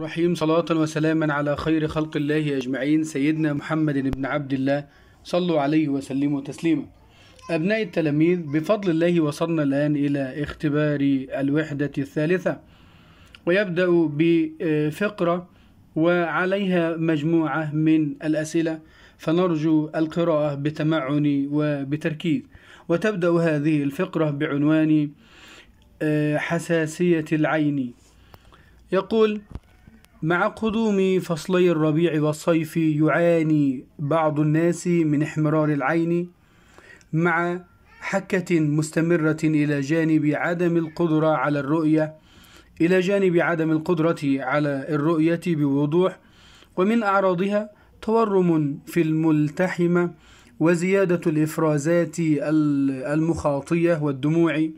رحيم صلاة وسلاما على خير خلق الله أجمعين سيدنا محمد بن عبد الله صلوا عليه وسلموا تسليما أبناء التلاميذ بفضل الله وصلنا الآن إلى اختبار الوحدة الثالثة ويبدأ بفقرة وعليها مجموعة من الأسئلة فنرجو القراءة بتمعن وبتركيز وتبدأ هذه الفقرة بعنوان آه، حساسية العين يقول مع قدوم فصلي الربيع والصيف يعاني بعض الناس من احمرار العين مع حكة مستمرة إلى جانب عدم القدرة على الرؤية إلى جانب عدم القدرة على الرؤية بوضوح ومن أعراضها تورم في الملتحمة وزيادة الإفرازات المخاطية والدموع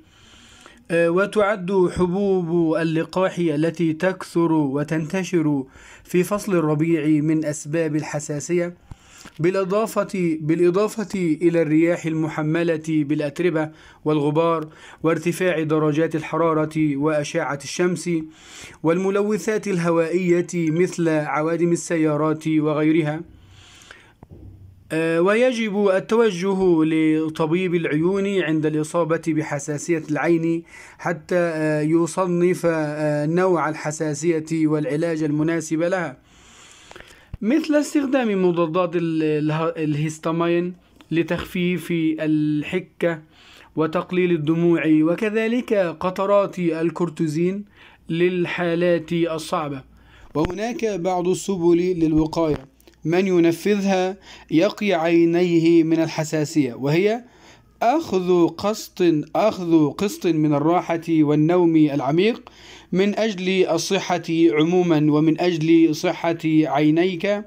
وتعد حبوب اللقاح التي تكثر وتنتشر في فصل الربيع من أسباب الحساسية بالإضافة, بالإضافة إلى الرياح المحملة بالأتربة والغبار وارتفاع درجات الحرارة وأشعة الشمس والملوثات الهوائية مثل عوادم السيارات وغيرها ويجب التوجه لطبيب العيون عند الإصابة بحساسية العين حتى آه، يصنف آه، نوع الحساسية والعلاج المناسب لها مثل استخدام مضادات الهستامين لتخفيف الحكة وتقليل الدموع وكذلك قطرات الكورتوزين للحالات الصعبة وهناك بعض السبل للوقاية من ينفذها يقي عينيه من الحساسية وهي أخذ قسط أخذ قسط من الراحة والنوم العميق من أجل الصحة عموما ومن أجل صحة عينيك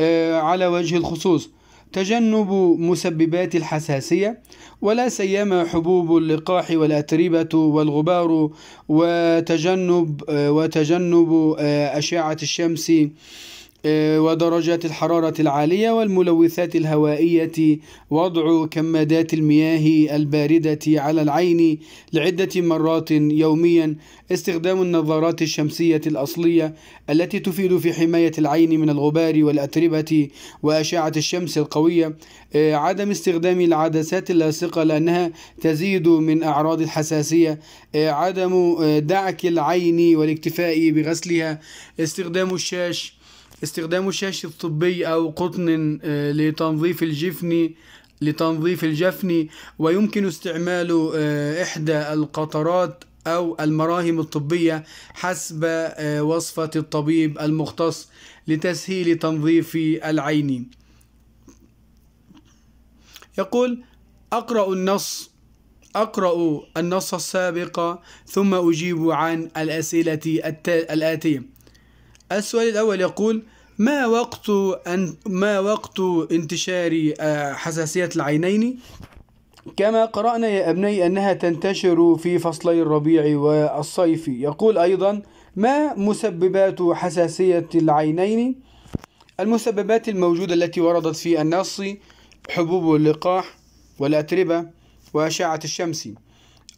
آه، على وجه الخصوص تجنب مسببات الحساسية ولا سيما حبوب اللقاح والأتربة والغبار وتجنب آه، وتجنب آه، أشعة الشمس آه، ودرجات الحرارة العالية والملوثات الهوائية وضع كمادات المياه الباردة على العين لعدة مرات يوميا استخدام النظارات الشمسية الأصلية التي تفيد في حماية العين من الغبار والأتربة وأشعة الشمس القوية آه، عدم استخدام العدسات اللاصقة لأنها تزيد من أعراض الحساسية آه، عدم دعك العين والاكتفاء بغسلها استخدام الشاش استخدام الشاش الطبي أو قطن آه، لتنظيف الجفن لتنظيف الجفن ويمكن استعمال آه، إحدى القطرات أو المراهم الطبية حسب آه، وصفة الطبيب المختص لتسهيل تنظيف العين يقول أقرأ النص أقرأ النص السابق ثم أجيب عن الأسئلة الآتية السؤال الأول يقول ما وقت أن ما وقت انتشار آه، حساسية العينين؟ كما قرأنا يا أبني أنها تنتشر في فصلي الربيع والصيف يقول أيضا ما مسببات حساسية العينين؟ المسببات الموجودة التي وردت في النص حبوب اللقاح والأتربة وأشعة الشمس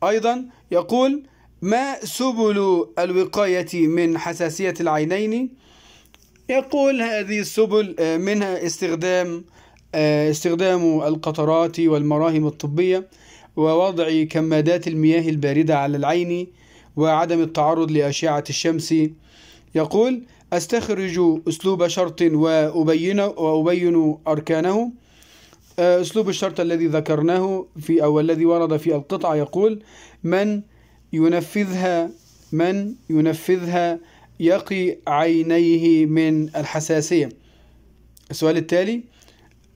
أيضا يقول ما سبل الوقاية من حساسية العينين؟ يقول هذه السبل آه، منها استخدام آه، استخدام القطرات والمراهم الطبية ووضع كمادات المياه الباردة على العين وعدم التعرض لأشعة الشمس يقول أستخرج أسلوب شرط وأبين وأبين أركانه آه، أسلوب الشرط الذي ذكرناه في أو الذي ورد في القطعة يقول من ينفذها من ينفذها يقي عينيه من الحساسية السؤال التالي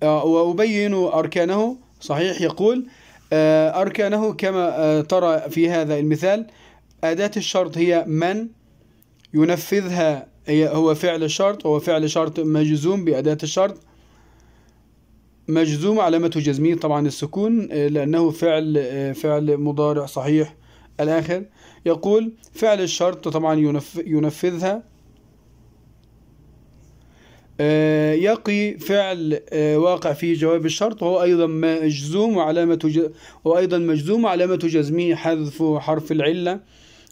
آه، وأبين أركانه صحيح يقول آه، أركانه كما آه، ترى في هذا المثال أداة الشرط هي من ينفذها هي هو فعل الشرط هو فعل شرط مجزوم بأداة الشرط مجزوم علامة جزمية طبعا السكون لأنه فعل فعل مضارع صحيح الآخر يقول فعل الشرط طبعا ينفذها آه، يقي فعل آه، واقع في جواب الشرط وهو أيضا مجزوم وعلامة وأيضا مجزوم علامة جزمه حذف حرف العلة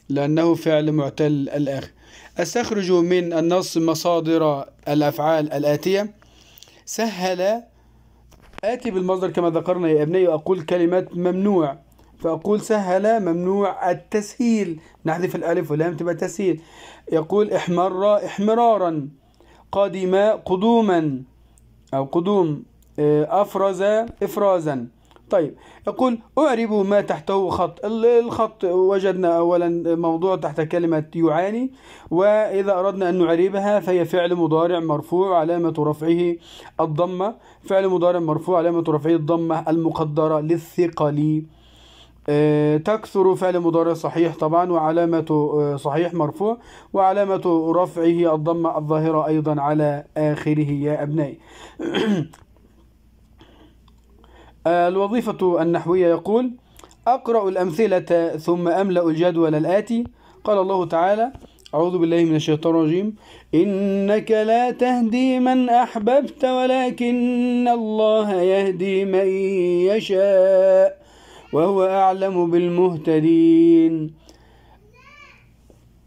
لأنه فعل معتل الآخر أستخرج من النص مصادر الأفعال الآتية سهل آتي بالمصدر كما ذكرنا يا أبني وأقول كلمة ممنوع فأقول سهل ممنوع التسهيل نحذف الألف واللام تبقى تسهيل يقول احمر احمرارا قادما قدوما أو قدوم آه، أفرز إفرازا طيب يقول أعرب ما تحته خط الخط وجدنا أولا موضوع تحت كلمة يعاني وإذا أردنا أن نعربها فهي فعل مضارع مرفوع علامة رفعه الضمة فعل مضارع مرفوع علامة رفعه الضمة المقدرة للثقل آه، تكثر فعل مضارع صحيح طبعا وعلامة آه، صحيح مرفوع وعلامة رفعه الضمة الظاهرة أيضا على آخره يا أبنائي آه، الوظيفة النحوية يقول أقرأ الأمثلة ثم أملأ الجدول الآتي قال الله تعالى أعوذ بالله من الشيطان الرجيم إنك لا تهدي من أحببت ولكن الله يهدي من يشاء وهو أعلم بالمهتدين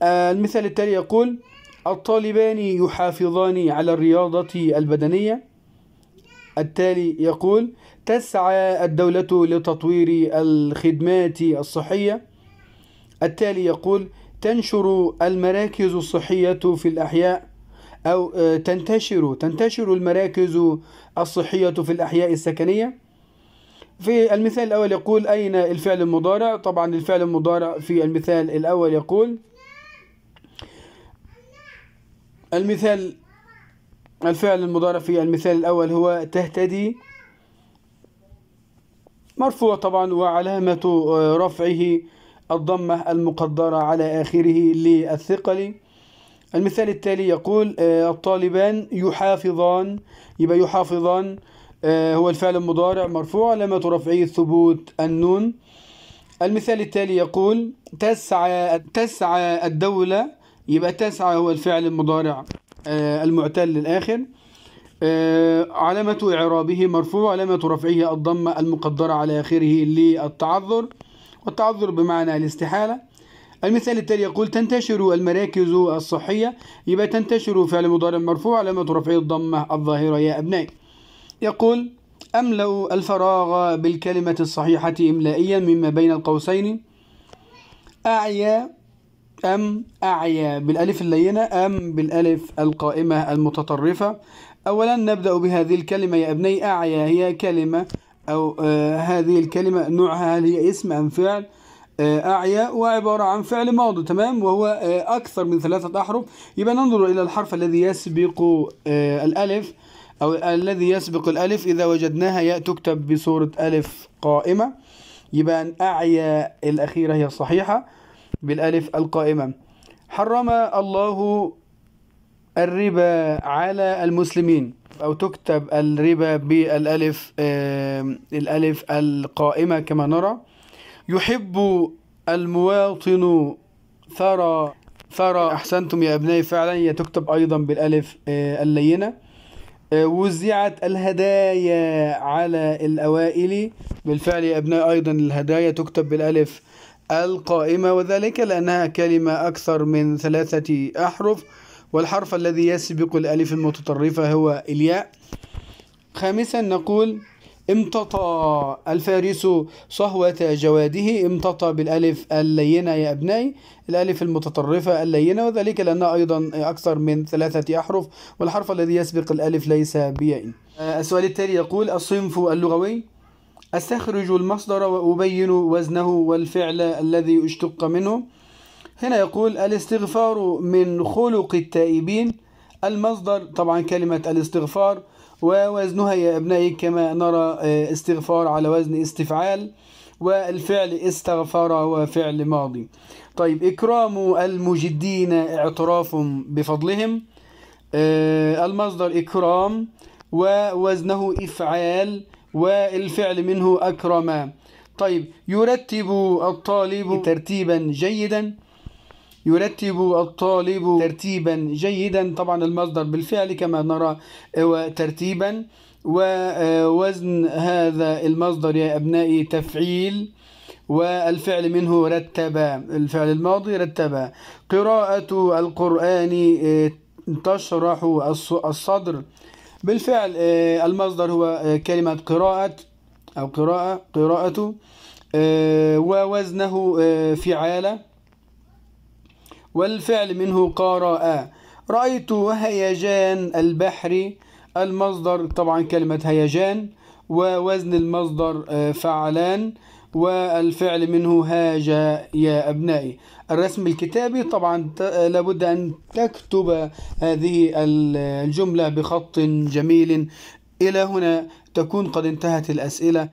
آه، المثال التالي يقول الطالبان يحافظان على الرياضة البدنية التالي يقول تسعى الدولة لتطوير الخدمات الصحية التالي يقول تنشر المراكز الصحية في الأحياء أو آه، تنتشر تنتشر المراكز الصحية في الأحياء السكنية في المثال الأول يقول أين الفعل المضارع طبعا الفعل المضارع في المثال الأول يقول المثال الفعل المضارع في المثال الأول هو تهتدي مرفوع طبعا وعلامة آه، رفعه الضمة المقدرة على آخره للثقل المثال التالي يقول آه، الطالبان يحافظان يبقى يحافظان آه، هو الفعل المضارع مرفوع لما ترفعيه ثبوت النون المثال التالي يقول تسعى تسعى الدولة يبقى تسعى هو الفعل المضارع آه، المعتل للآخر آه، علامة إعرابه مرفوع علامة رفعه الضمة المقدرة على آخره للتعذر والتعذر بمعنى الاستحالة المثال التالي يقول تنتشر المراكز الصحية يبقى تنتشر فعل مضارع مرفوع علامة رفعه الضمة الظاهرة يا أبنائي يقول أملأ الفراغ بالكلمة الصحيحة إملائيا مما بين القوسين أعيا أم أعيا بالألف اللينة أم بالألف القائمة المتطرفة أولا نبدأ بهذه الكلمة يا أبني أعيا هي كلمة أو آه هذه الكلمة نوعها هل هي اسم أم فعل آه أعيا وعبارة عن فعل ماضي تمام وهو آه أكثر من ثلاثة أحرف يبقى ننظر إلى الحرف الذي يسبق آه الألف أو الذي يسبق الألف إذا وجدناها ياء تكتب بصورة ألف قائمة يبقى أن أعيا الأخيرة هي الصحيحة بالألف القائمة حرم الله الربا على المسلمين أو تكتب الربا بالألف الألف القائمة كما نرى يحب المواطن ثرى ثرى أحسنتم يا أبنائي فعلا هي تكتب أيضا بالألف آه، اللينة آه، وزعت الهدايا على الأوائل بالفعل يا أبناء أيضا الهدايا تكتب بالألف القائمة وذلك لأنها كلمة أكثر من ثلاثة أحرف والحرف الذي يسبق الألف المتطرفة هو الياء خامسا نقول امتطى الفارس صهوة جواده امتطى بالألف اللينة يا أبنائي الألف المتطرفة اللينة وذلك لأنها أيضا أكثر من ثلاثة أحرف والحرف الذي يسبق الألف ليس بياء آه، السؤال التالي يقول الصنف اللغوي أستخرج المصدر وأبين وزنه والفعل الذي اشتق منه هنا يقول الاستغفار من خلق التائبين المصدر طبعا كلمة الاستغفار ووزنها يا أبنائي كما نرى آه، استغفار على وزن استفعال والفعل استغفر هو فعل ماضي طيب إكرام المجدين اعتراف بفضلهم آه، المصدر إكرام ووزنه إفعال والفعل منه أكرم طيب يرتب الطالب ترتيبا جيدا يرتب الطالب ترتيبا جيدا طبعا المصدر بالفعل كما نرى هو ترتيبا ووزن هذا المصدر يا أبنائي تفعيل والفعل منه رتب الفعل الماضي رتب قراءة القرآن آه، تشرح الصدر بالفعل آه، المصدر هو آه، كلمة قراءة أو قراءة قراءة ووزنه فعالة والفعل منه قراء رأيت هيجان البحر المصدر طبعا كلمة هيجان ووزن المصدر آه، فعلان والفعل منه هاج يا أبنائي الرسم الكتابي طبعا آه، لابد أن تكتب هذه الجملة بخط جميل إلى هنا تكون قد انتهت الأسئلة